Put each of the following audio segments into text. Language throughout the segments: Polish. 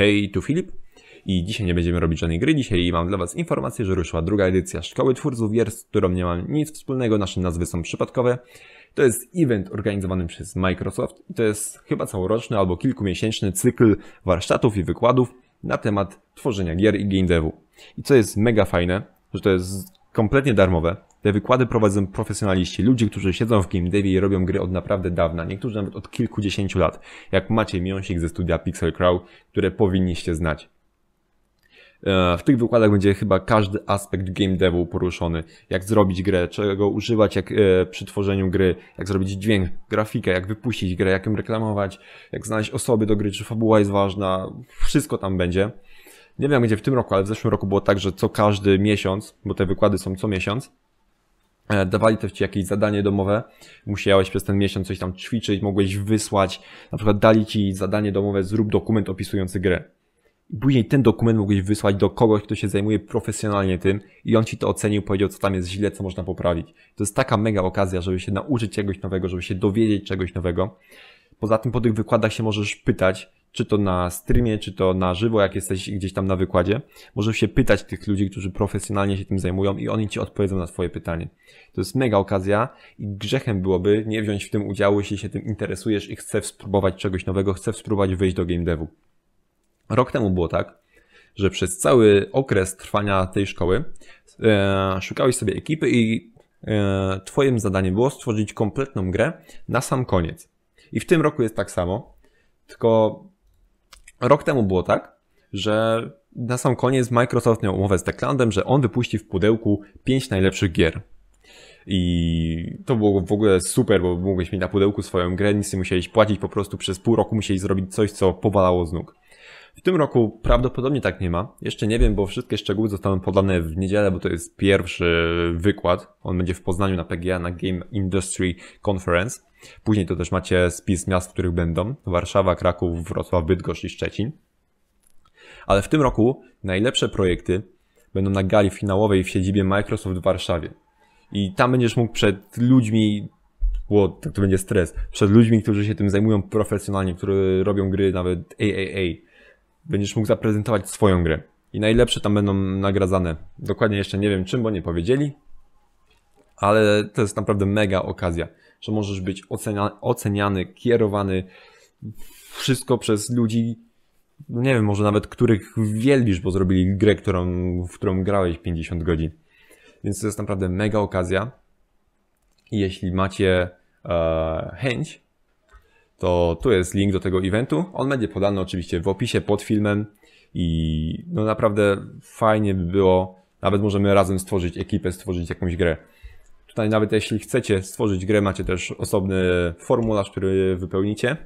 Hej, tu Filip i dzisiaj nie będziemy robić żadnej gry. Dzisiaj mam dla Was informację, że ruszyła druga edycja Szkoły Twórców Gier, z którą nie mam nic wspólnego, nasze nazwy są przypadkowe. To jest event organizowany przez Microsoft i to jest chyba całoroczny albo kilkumiesięczny cykl warsztatów i wykładów na temat tworzenia gier i game devu. I co jest mega fajne, że to jest kompletnie darmowe. Te wykłady prowadzą profesjonaliści, ludzie, którzy siedzą w game devie i robią gry od naprawdę dawna, niektórzy nawet od kilkudziesięciu lat, jak macie miąsik ze studia Pixel Crow, które powinniście znać. E, w tych wykładach będzie chyba każdy aspekt game devu poruszony. Jak zrobić grę, czego używać jak, e, przy tworzeniu gry, jak zrobić dźwięk, grafikę, jak wypuścić grę, jak ją reklamować, jak znaleźć osoby do gry, czy fabuła jest ważna. Wszystko tam będzie. Nie wiem jak będzie w tym roku, ale w zeszłym roku było tak, że co każdy miesiąc, bo te wykłady są co miesiąc, E, dawali też ci jakieś zadanie domowe, musiałeś przez ten miesiąc coś tam ćwiczyć, mogłeś wysłać, na przykład dali ci zadanie domowe, zrób dokument opisujący grę. Później ten dokument mogłeś wysłać do kogoś, kto się zajmuje profesjonalnie tym i on ci to ocenił, powiedział, co tam jest źle, co można poprawić. To jest taka mega okazja, żeby się nauczyć czegoś nowego, żeby się dowiedzieć czegoś nowego. Poza tym po tych wykładach się możesz pytać, czy to na streamie, czy to na żywo, jak jesteś gdzieś tam na wykładzie. Możesz się pytać tych ludzi, którzy profesjonalnie się tym zajmują i oni ci odpowiedzą na twoje pytanie. To jest mega okazja i grzechem byłoby nie wziąć w tym udziału, jeśli się tym interesujesz i chcesz spróbować czegoś nowego, chcesz spróbować wyjść do game devu. Rok temu było tak, że przez cały okres trwania tej szkoły e, szukałeś sobie ekipy i e, twoim zadaniem było stworzyć kompletną grę na sam koniec. I w tym roku jest tak samo, tylko Rok temu było tak, że na sam koniec Microsoft miał umowę z Techlandem, że on wypuści w pudełku 5 najlepszych gier. I to było w ogóle super, bo mogłeś mieć na pudełku swoją grę, nic nie musiałeś płacić, po prostu przez pół roku musieli zrobić coś, co powalało z nóg. W tym roku prawdopodobnie tak nie ma. Jeszcze nie wiem, bo wszystkie szczegóły zostaną podane w niedzielę, bo to jest pierwszy wykład. On będzie w Poznaniu na PGA, na Game Industry Conference. Później to też macie spis miast, w których będą. Warszawa, Kraków, Wrocław, Bydgoszcz i Szczecin. Ale w tym roku najlepsze projekty będą na gali finałowej w siedzibie Microsoft w Warszawie. I tam będziesz mógł przed ludźmi Ło, tak to będzie stres. Przed ludźmi, którzy się tym zajmują profesjonalnie, którzy robią gry nawet AAA, będziesz mógł zaprezentować swoją grę. I najlepsze tam będą nagradzane. Dokładnie jeszcze nie wiem czym, bo nie powiedzieli, ale to jest naprawdę mega okazja, że możesz być oceniany, kierowany, wszystko przez ludzi, no nie wiem, może nawet których wielbisz, bo zrobili grę, którą, w którą grałeś 50 godzin. Więc to jest naprawdę mega okazja. I jeśli macie e, chęć, to tu jest link do tego eventu. On będzie podany oczywiście w opisie pod filmem i no naprawdę fajnie by było, nawet możemy razem stworzyć ekipę, stworzyć jakąś grę. Tutaj nawet jeśli chcecie stworzyć grę, macie też osobny formularz, który wypełnicie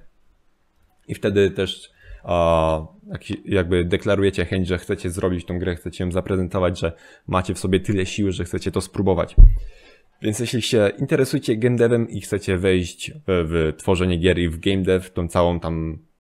i wtedy też jakby deklarujecie chęć, że chcecie zrobić tą grę, chcecie ją zaprezentować, że macie w sobie tyle siły, że chcecie to spróbować. Więc jeśli się interesujecie game devem i chcecie wejść w, w tworzenie gier i w game dev, tą całą tam